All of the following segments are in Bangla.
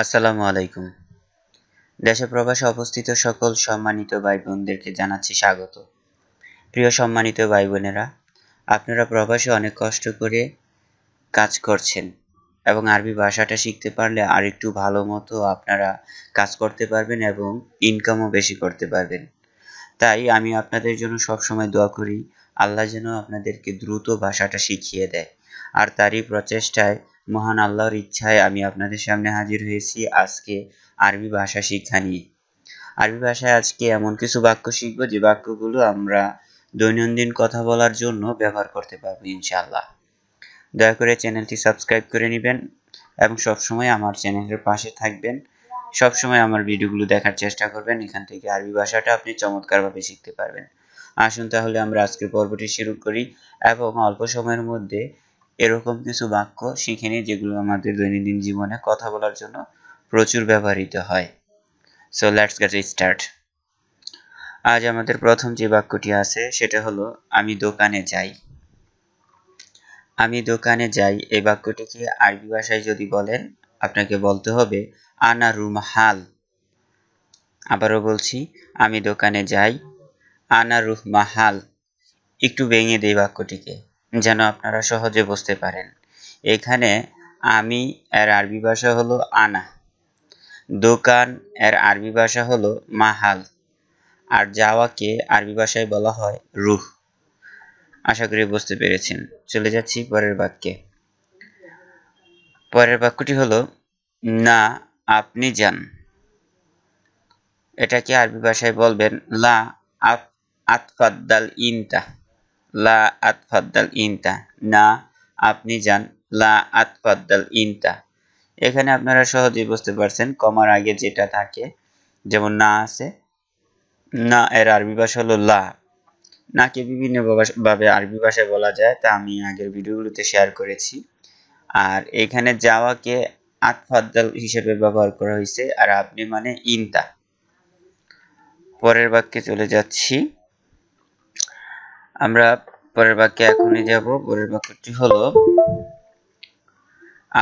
আসসালামু আলাইকুম দেশে প্রবাসে অবস্থিত সকল সম্মানিত ভাই বোনদেরকে জানাচ্ছি স্বাগত প্রিয় সম্মানিত ভাই বোনেরা আপনারা প্রবাসে অনেক কষ্ট করে কাজ করছেন এবং আরবি ভাষাটা শিখতে পারলে আর একটু ভালো মতো আপনারা কাজ করতে পারবেন এবং ইনকামও বেশি করতে পারবেন তাই আমি আপনাদের জন্য সবসময় দোয়া করি আল্লাহ যেন আপনাদেরকে দ্রুত ভাষাটা শিখিয়ে দেয় আর তারই প্রচেষ্টায় মহান আল্লাহর ইচ্ছায় আমি আপনাদের সামনে হাজির হয়েছি আজকে আরবি ভাষা শিক্ষা নিয়ে আরবি ভাষায় আজকে এমন কিছু বাক্য শিখব যে বাক্যগুলো আমরা দৈনন্দিন কথা বলার জন্য ব্যবহার করতে পারবো ইনশাল্লাহ দয়া করে চ্যানেলটি সাবস্ক্রাইব করে নেবেন এবং সবসময় আমার চ্যানেলের পাশে থাকবেন সবসময় আমার ভিডিওগুলো দেখার চেষ্টা করবেন এখান থেকে আরবি ভাষাটা আপনি চমৎকারভাবে শিখতে পারবেন আসুন তাহলে আমরা আজকে পর্বটি শুরু করি এবং অল্প সময়ের মধ্যে এরকম কিছু বাক্য শিখে নিই যেগুলো আমাদের দৈনন্দিন জীবনে কথা বলার জন্য প্রচুর ব্যবহৃত হয় সো লেটস গেট স্টার্ট আজ আমাদের প্রথম যে বাক্যটি আছে সেটা হলো আমি দোকানে যাই আমি দোকানে যাই এই বাক্যটিকে আরবি ভাষায় যদি বলেন আপনাকে বলতে হবে আনা রুম হাল আবারও বলছি আমি দোকানে যাই আনা রুহ মাহাল একটু ভেঙে দেই বাক্যটিকে যেন আপনারা সহজে বুঝতে পারেন এখানে আমি এর আরবি ভাষা হলো আনা দোকান এর আরবি ভাষা হলো মাহাল আর যাওয়াকে আরবি ভাষায় বলা হয় রুহ আশা করি বুঝতে পেরেছেন চলে যাচ্ছি পরের বাক্যে পরের বাক্যটি হলো না আপনি যান এটাকে আরবি ভাষায় বলবেন লা আপ ইনতা লা আতফাদ্দাল ইনতা না আপনি যান লা আতফাদ্দাল ইনতা এখানে আপনারা সহজেই বুঝতে পারছেন কমার আগে যেটা থাকে যেমন না আছে না এর আরবি ভাষা হলো লা নাকে বিভিন্ন ভাবে আরবি ভাষায় বলা যায় তা আমি আগের ভিডিওগুলোতে শেয়ার করেছি আর এখানে যাওয়াকে আতফাদ্দাল হিসেবে ব্যবহার করা হয়েছে আর আপনি মানে ইনতা পরের বাক্যে চলে যাচ্ছি আমরা পরের বাক্যে এখনই যাব পরের বাক্যটি হলো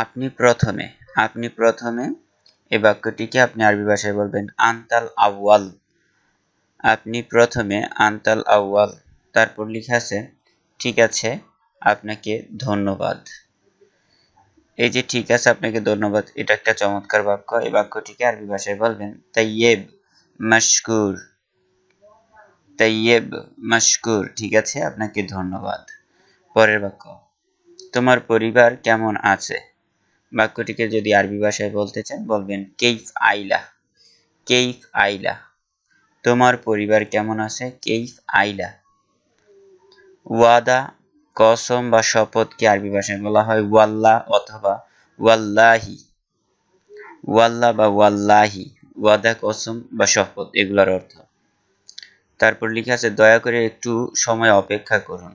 আপনি প্রথমে আপনি প্রথমে এই বাক্যটিকে আপনি আরবি ভাষায় বলবেন আন্তাল আউয়াল আপনি প্রথমে আন্তাল আউয়াল তারপর লিখে আছে ঠিক আছে আপনাকে ধন্যবাদ এই যে ঠিক আছে আপনাকে ধন্যবাদ এটা একটা চমৎকার বাক্য এই বাক্যটিকে আরবি ভাষায় বলবেন তাইয়েব মাশকুর তাইয়েব মাসকুর ঠিক আছে আপনাকে ধন্যবাদ পরের বাক্য তোমার পরিবার কেমন আছে বাক্যটিকে যদি আরবি ভাষায় বলতে চান বলবেন কেইফ আইলা কেইফ আইলা তোমার পরিবার কেমন আছে কেইফ আইলা ওয়াদা কসম বা শপথকে আরবি ভাষায় বলা হয় ওয়াল্লা অথবা ওয়াল্লাহি ওয়াল্লা বা ওয়াল্লাহি ওয়াদা কসম বা শপথ এগুলোর অর্থ তারপর লিখে আছে দয়া করে একটু সময় অপেক্ষা করুন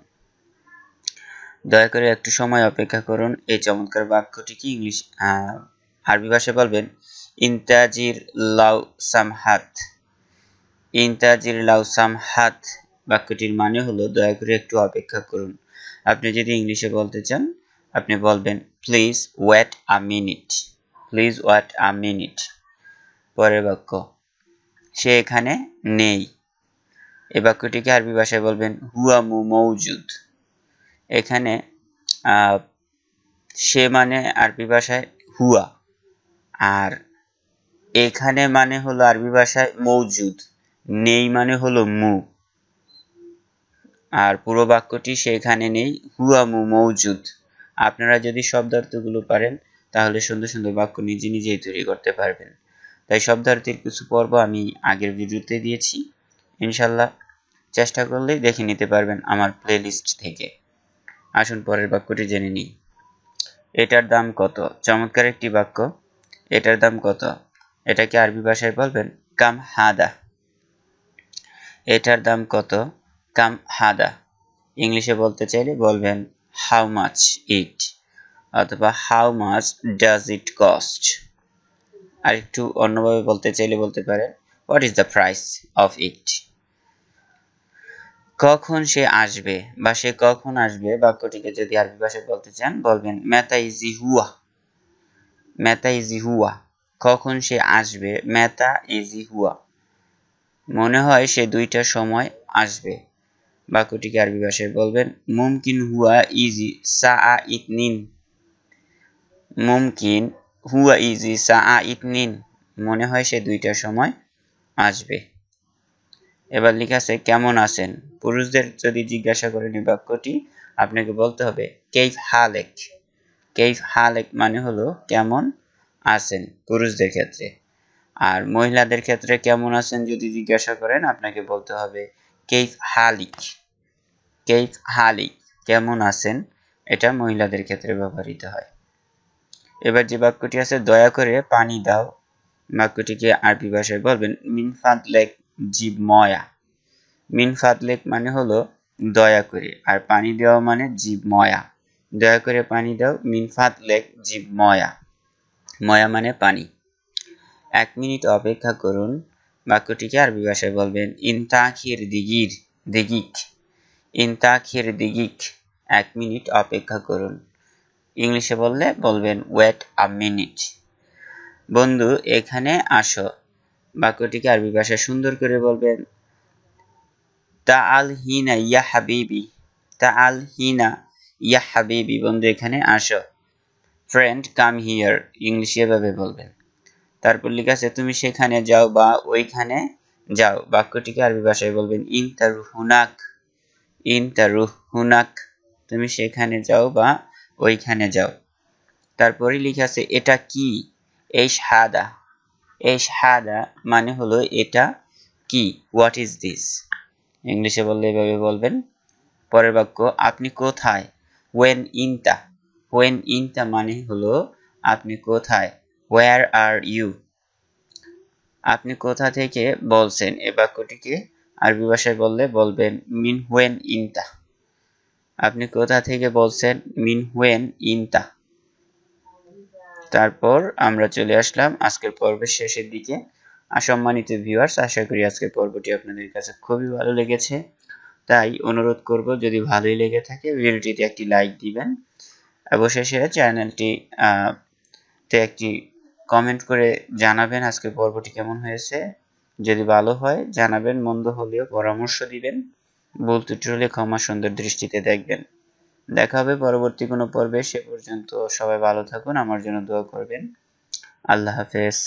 দয়া করে একটু সময় অপেক্ষা করুন এই চমৎকার বাক্যটি কি ইংলিশ আরবি ভাষায় বলবেন ইন্তাজির লাউ হাত ইন্তাজির লাউ হাত বাক্যটির মানে হলো দয়া করে একটু অপেক্ষা করুন আপনি যদি ইংলিশে বলতে চান আপনি বলবেন please wait a minute please wait a minute পরের বাক্য সে এখানে নেই এই বাক্যটিকে আরবি ভাষায় বলবেন হুয়া মু মৌজুদ এখানে সে মানে আরবি ভাষায় হুয়া আর এখানে মানে হলো আরবি ভাষায় মৌজুদ নেই মানে হলো মু আর পুরো বাক্যটি সেখানে নেই হুয়া মু মৌজুদ আপনারা যদি শব্দার্থগুলো পারেন তাহলে সুন্দর সুন্দর বাক্য নিজে নিজেই তৈরি করতে পারবেন তাই শব্দার্থের কিছু পর্ব আমি আগের ভিডিওতে দিয়েছি ইনশাল্লাহ চেষ্টা করলেই দেখে নিতে পারবেন আমার প্লেলিস্ট থেকে আসুন পরের বাক্যটি জেনে নিই এটার দাম কত চমৎকার একটি বাক্য এটার দাম কত এটাকে আরবি ভাষায় বলবেন কাম হাদা এটার দাম কত কাম হাদা ইংলিশে বলতে চাইলে বলবেন হাউ মাচ ইট অথবা how much does it cost আর একটু অন্যভাবে বলতে চাইলে বলতে পারেন what is the price of it কখন সে আসবে বা সে কখন আসবে বাক্যটিকে যদি আরবি ভাষায় বলতে চান বলবেন মেতা ইজি হুয়া মেতা ইজি হুয়া কখন সে আসবে মেতা ইজি হুয়া মনে হয় সে দুইটা সময় আসবে বাক্যটিকে আরবি ভাষায় বলবেন মুমকিন হুয়া ইজি সা আ ইতনিন মুমকিন হুয়া ইজি সা আ ইতনিন মনে হয় সে দুইটা সময় আসবে এবার লেখা আছে কেমন আছেন পুরুষদের যদি জিজ্ঞাসা করেন এই বাক্যটি আপনাকে বলতে হবে কেইফ হালেক কেইফ হালেক মানে হলো কেমন আছেন পুরুষদের ক্ষেত্রে আর মহিলাদের ক্ষেত্রে কেমন আছেন যদি জিজ্ঞাসা করেন আপনাকে বলতে হবে কেইফ হালিক কেইফ হালিক কেমন আছেন এটা মহিলাদের ক্ষেত্রে ব্যবহৃত হয় এবার যে বাক্যটি আছে দয়া করে পানি দাও বাক্যটিকে আরবি ভাষায় বলবেন মিনফাদ লেক জীবময়া মিন ফাতলেক মানে হলো দয়া করে আর পানি দেওয়া মানে জীবময়া দয়া করে পানি দাও মিন ফাতলেক জীবময়া ময়া মানে পানি এক মিনিট অপেক্ষা করুন বাক্যটিকে আরবি ভাষায় বলবেন ইনতাখির দিগির দিগিক ইনতাখির দিগিক এক মিনিট অপেক্ষা করুন ইংলিশে বললে বলবেন ওয়েট আ মিনিট বন্ধু এখানে আসো বাক্যটিকে আরবি ভাষায় সুন্দর করে বলবেন তা আল হিনা ইয়া হাবিবি তা আল হিনা ইয়া হাবিবি বন্ধু এখানে আসো ফ্রেন্ড কাম হিয়ার ইংলিশ এভাবে বলবেন তারপর লিখে আছে তুমি সেখানে যাও বা ওইখানে যাও বাক্যটিকে আরবি ভাষায় বলবেন ইন তারু হুনাক ইন তারু হুনাক তুমি সেখানে যাও বা ওইখানে যাও তারপরে লিখে আছে এটা কি এই সাদা এই সাদা মানে হলো এটা কি হোয়াট ইজ দিস ইংলিশে বললে এভাবে বলবেন পরের বাক্য আপনি কোথায় ওয়েন ইনটা ওয়েন ইনটা মানে হলো আপনি কোথায় হোয়ার আর ইউ আপনি কোথা থেকে বলছেন এ বাক্যটিকে আরবি ভাষায় বললে বলবেন মিন হোয়েন ইনটা আপনি কোথা থেকে বলছেন মিন হোয়েন ইনটা তারপর আমরা চলে আসলাম আজকের পর্বের শেষের দিকে সম্মানিত ভিউয়ার্স আশা করি আজকের পর্বটি আপনাদের কাছে খুবই ভালো লেগেছে তাই অনুরোধ করব যদি ভালোই লেগে থাকে ভিডিওটিতে একটি লাইক দিবেন অবশেষে চ্যানেলটি তে একটি কমেন্ট করে জানাবেন আজকের পর্বটি কেমন হয়েছে যদি ভালো হয় জানাবেন মন্দ হলেও পরামর্শ দিবেন বলতে ত্রুটি হলে ক্ষমা সুন্দর দৃষ্টিতে দেখবেন দেখা হবে পরবর্তী কোনো পর্বে সে পর্যন্ত সবাই ভালো থাকুন আমার জন্য দোয়া করবেন আল্লাহ হাফেজ